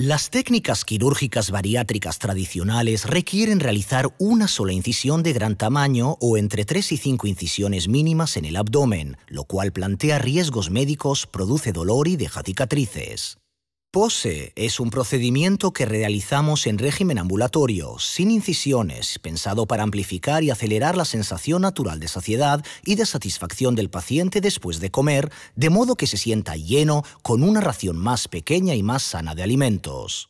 Las técnicas quirúrgicas bariátricas tradicionales requieren realizar una sola incisión de gran tamaño o entre 3 y 5 incisiones mínimas en el abdomen, lo cual plantea riesgos médicos, produce dolor y deja cicatrices. Pose es un procedimiento que realizamos en régimen ambulatorio, sin incisiones, pensado para amplificar y acelerar la sensación natural de saciedad y de satisfacción del paciente después de comer, de modo que se sienta lleno con una ración más pequeña y más sana de alimentos.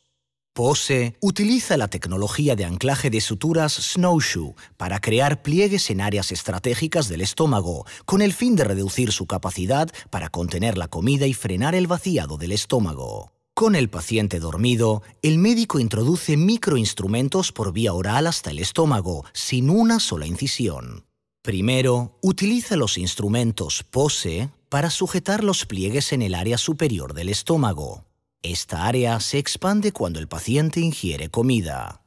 Pose utiliza la tecnología de anclaje de suturas Snowshoe para crear pliegues en áreas estratégicas del estómago, con el fin de reducir su capacidad para contener la comida y frenar el vaciado del estómago. Con el paciente dormido, el médico introduce microinstrumentos por vía oral hasta el estómago, sin una sola incisión. Primero, utiliza los instrumentos pose para sujetar los pliegues en el área superior del estómago. Esta área se expande cuando el paciente ingiere comida.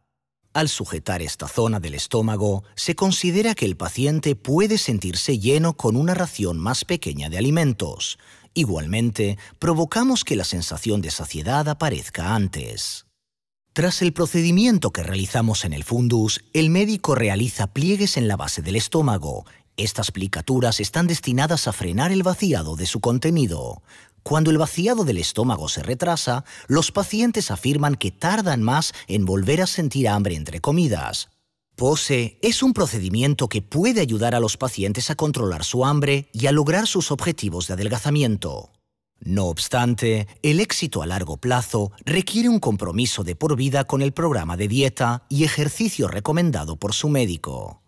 Al sujetar esta zona del estómago, se considera que el paciente puede sentirse lleno con una ración más pequeña de alimentos Igualmente, provocamos que la sensación de saciedad aparezca antes. Tras el procedimiento que realizamos en el fundus, el médico realiza pliegues en la base del estómago. Estas plicaturas están destinadas a frenar el vaciado de su contenido. Cuando el vaciado del estómago se retrasa, los pacientes afirman que tardan más en volver a sentir hambre entre comidas. Pose es un procedimiento que puede ayudar a los pacientes a controlar su hambre y a lograr sus objetivos de adelgazamiento. No obstante, el éxito a largo plazo requiere un compromiso de por vida con el programa de dieta y ejercicio recomendado por su médico.